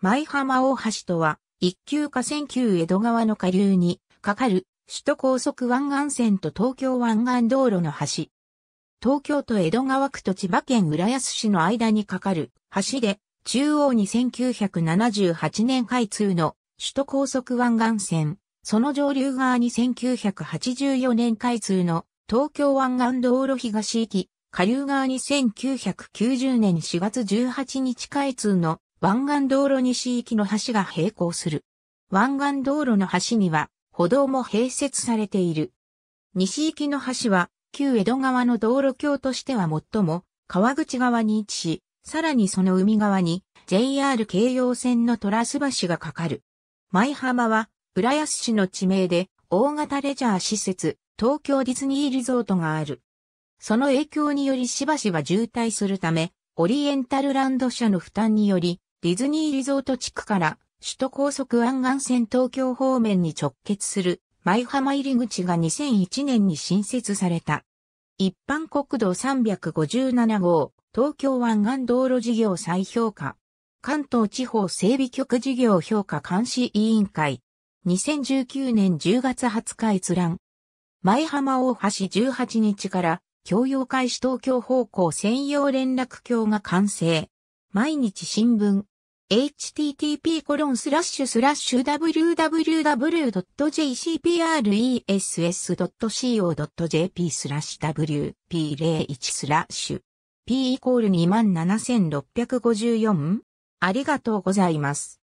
舞浜大橋とは、一級河川級江戸川の下流に、かかる、首都高速湾岸線と東京湾岸道路の橋。東京都江戸川区と千葉県浦安市の間にかかる橋で、中央に1978年開通の首都高速湾岸線、その上流側に1984年開通の東京湾岸道路東行き、下流側に1990年4月18日開通の湾岸道路西行きの橋が並行する。湾岸道路の橋には歩道も併設されている。西行きの橋は旧江戸川の道路橋としては最も川口側に位置し、さらにその海側に JR 京葉線のトラス橋がかかる。舞浜は浦安市の地名で大型レジャー施設東京ディズニーリゾートがある。その影響によりしばしば渋滞するため、オリエンタルランド社の負担により、ディズニーリゾート地区から首都高速湾岸線東京方面に直結する舞浜入り口が2001年に新設された。一般国道357号東京湾岸道路事業再評価関東地方整備局事業評価監視委員会2019年10月20日閲覧舞浜大橋18日から共用開始東京方向専用連絡橋が完成毎日新聞 http://www.jcpress.co.jp スラッシュ wp01 スラッシュ p イコール 27654? ありがとうございます。